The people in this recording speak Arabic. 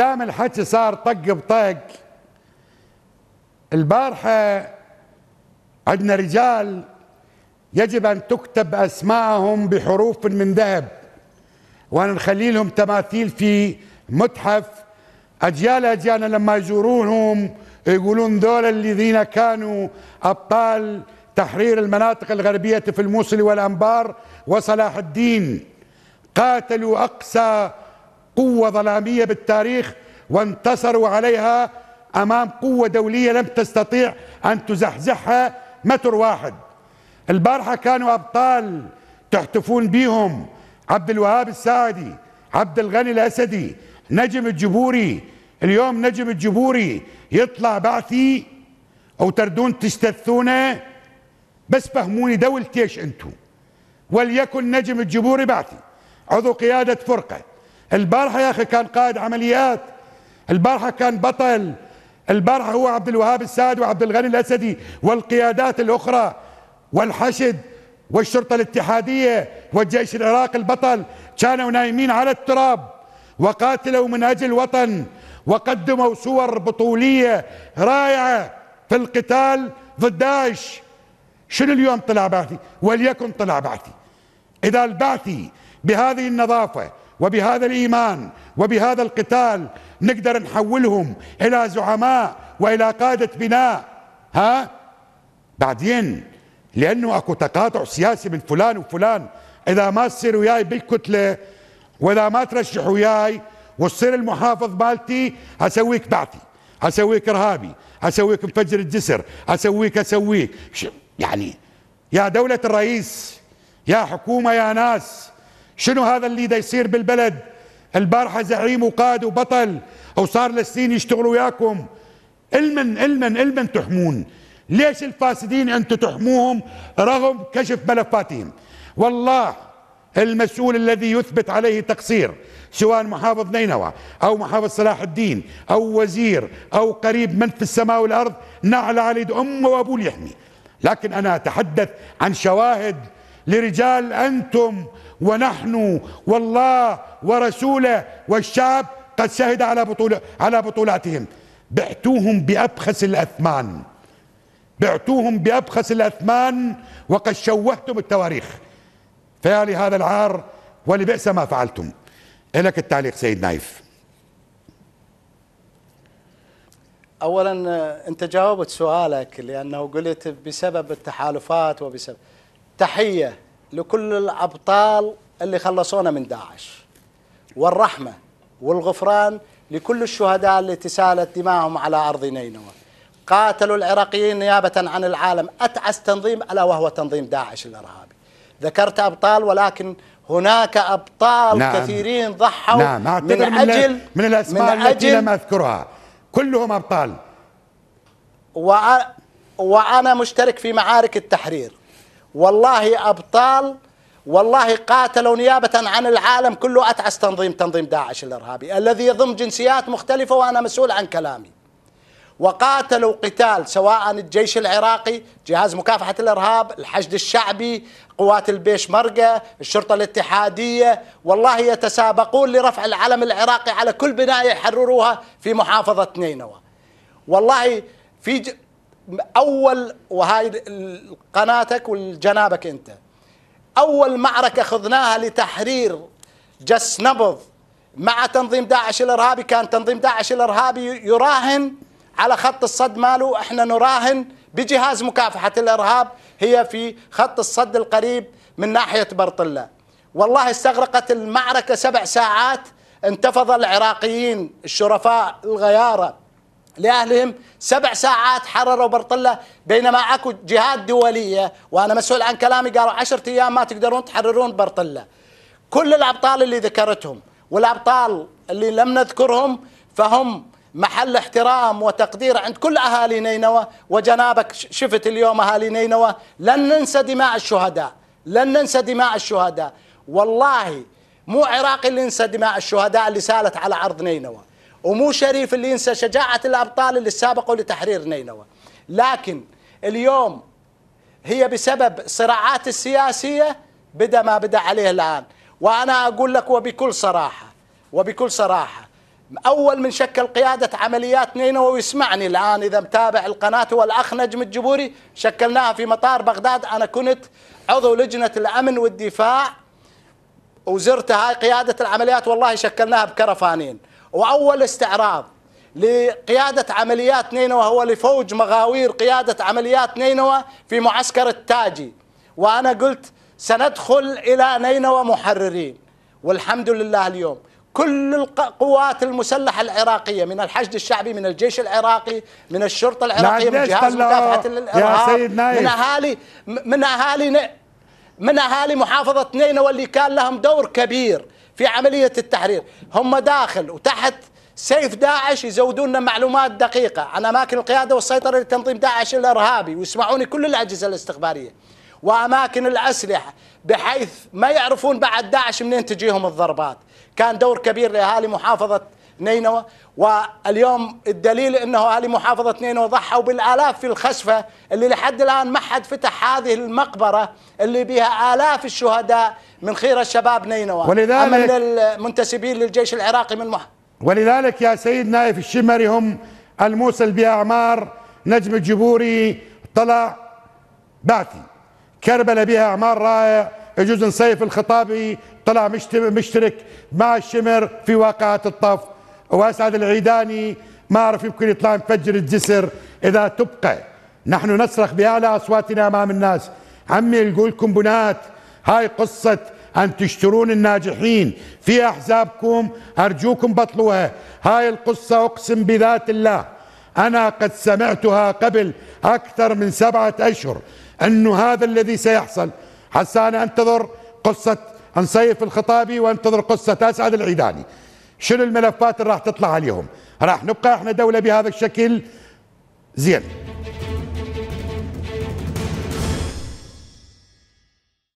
دام الحكي صار طق بطق البارحة عندنا رجال يجب أن تكتب أسماءهم بحروف من ذهب وأن نخلي لهم تماثيل في متحف أجيال أجيالنا لما يزورونهم يقولون ذول الذين كانوا أبطال تحرير المناطق الغربية في الموصل والأنبار وصلاح الدين قاتلوا أقسى قوة ظلامية بالتاريخ وانتصروا عليها أمام قوة دولية لم تستطيع أن تزحزحها متر واحد البارحة كانوا أبطال تحتفون بيهم عبد الوهاب الساعدي عبد الغني الأسدي نجم الجبوري اليوم نجم الجبوري يطلع بعثي أو تردون تستثونه بس فهموني دولتي ايش انتم وليكن نجم الجبوري بعثي عضو قيادة فرقة البارحة يا أخي كان قائد عمليات البارحة كان بطل البارحة هو عبد الوهاب السعد وعبد الغني الأسدي والقيادات الأخرى والحشد والشرطة الاتحادية والجيش العراقي البطل كانوا نايمين على التراب وقاتلوا من أجل الوطن وقدموا صور بطولية رائعة في القتال ضد داعش شنو اليوم طلع بعثي وليكن طلع بعثي إذا البعثي بهذه النظافة وبهذا الايمان وبهذا القتال نقدر نحولهم الى زعماء والى قاده بناء ها بعدين لانه اكو تقاطع سياسي بين فلان وفلان اذا ما تصير وياي بالكتله واذا ما ترشح وياي وتصير المحافظ مالتي اسويك بعثي اسويك ارهابي اسويك مفجر الجسر اسويك اسويك يعني يا دوله الرئيس يا حكومه يا ناس شنو هذا اللي دا يصير بالبلد البارحة زعيم وقائد وبطل أو صار للسين يشتغلوا وياكم المن المن المن تحمون ليش الفاسدين أنتم تحموهم رغم كشف ملفاتهم والله المسؤول الذي يثبت عليه تقصير سواء محافظ نينوى أو محافظ صلاح الدين أو وزير أو قريب من في السماء والأرض نعل على أمه وأبوه ليحمي لكن أنا أتحدث عن شواهد لرجال أنتم ونحن والله ورسوله والشعب قد شهد على بطولة على بطولاتهم بعتوهم بأبخس الأثمان بعتوهم بأبخس الأثمان وقد شوهتم التواريخ فيا لهذا العار ولبئس ما فعلتم لك التعليق سيد نايف اولا انت جاوبت سؤالك لانه قلت بسبب التحالفات وبسبب تحيه لكل الأبطال اللي خلصونا من داعش والرحمة والغفران لكل الشهداء اللي تسالت دماهم على أرض نينوى قاتلوا العراقيين نيابة عن العالم أتعس تنظيم ألا وهو تنظيم داعش الإرهابي ذكرت أبطال ولكن هناك أبطال نعم. كثيرين ضحوا نعم. من أجل من الأسماء من التي لم أذكرها كلهم أبطال و... وأنا مشترك في معارك التحرير والله أبطال والله قاتلوا نيابة عن العالم كله أتعس تنظيم تنظيم داعش الإرهابي الذي يضم جنسيات مختلفة وأنا مسؤول عن كلامي وقاتلوا قتال سواء الجيش العراقي جهاز مكافحة الإرهاب الحشد الشعبي قوات البيشمركة الشرطة الاتحادية والله يتسابقون لرفع العلم العراقي على كل بناية يحرروها في محافظة نينوى والله في اول وهاي قناتك والجنابك انت اول معركه خذناها لتحرير جس نبض مع تنظيم داعش الارهابي كان تنظيم داعش الارهابي يراهن على خط الصد ماله احنا نراهن بجهاز مكافحه الارهاب هي في خط الصد القريب من ناحيه برطله والله استغرقت المعركه سبع ساعات انتفض العراقيين الشرفاء الغياره لأهلهم سبع ساعات حرروا برطلة بينما أكو جهات دولية وأنا مسؤول عن كلامي قالوا عشرة أيام ما تقدرون تحررون برطلة كل الأبطال اللي ذكرتهم والأبطال اللي لم نذكرهم فهم محل احترام وتقدير عند كل أهالي نينوى وجنابك شفت اليوم أهالي نينوى لن ننسى دماء الشهداء لن ننسى دماء الشهداء والله مو عراقي اللي ينسى دماء الشهداء اللي سالت على عرض نينوى ومو شريف اللي ينسى شجاعة الأبطال اللي سابقوا لتحرير نينوى لكن اليوم هي بسبب صراعات السياسية بدأ ما بدأ عليه الآن وأنا أقول لك وبكل صراحة وبكل صراحة أول من شكل قيادة عمليات نينوى ويسمعني الآن إذا متابع القناة والأخ نجم الجبوري شكلناها في مطار بغداد أنا كنت عضو لجنة الأمن والدفاع وزرت هاي قيادة العمليات والله شكلناها بكرفانين وأول استعراض لقيادة عمليات نينوى هو لفوج مغاوير قيادة عمليات نينوى في معسكر التاجي وأنا قلت سندخل إلى نينوى محررين والحمد لله اليوم كل القوات المسلحة العراقية من الحشد الشعبي من الجيش العراقي من الشرطة العراقية من جهاز مكافحة الإرهاب من أهالي من أهالي من أهالي محافظة نينوى اللي كان لهم دور كبير في عملية التحرير هم داخل وتحت سيف داعش يزودوننا معلومات دقيقة عن أماكن القيادة والسيطرة لتنظيم داعش الإرهابي ويسمعوني كل الأجهزة الاستخبارية وأماكن الأسلحة بحيث ما يعرفون بعد داعش منين تجيهم الضربات كان دور كبير لأهالي محافظة نينوى واليوم الدليل انه اهالي محافظه نينوى ضحوا بالالاف في الخسفه اللي لحد الان ما حد فتح هذه المقبره اللي بها الاف الشهداء من خير الشباب نينوى ولذلك من المنتسبين للجيش العراقي من مح ولذلك يا سيد نايف الشمري هم الموصل باعمار نجم الجبوري طلع بعثي كربلة بها اعمار رائع يجوز نصيف الخطابي طلع مشترك مع الشمر في واقعة الطف واسعد العيداني ما اعرف يمكن يطلع مفجر الجسر اذا تبقى نحن نصرخ باعلى اصواتنا امام الناس عمي لكم بنات هاي قصه أن تشترون الناجحين في أحزابكم أرجوكم بطلوها هاي القصة أقسم بذات الله أنا قد سمعتها قبل أكثر من سبعة أشهر أنه هذا الذي سيحصل حسان أنا أنتظر قصة أنصيف الخطابي وأنتظر قصة أسعد العيداني شنو الملفات اللي راح تطلع عليهم راح نبقى احنا دولة بهذا الشكل زين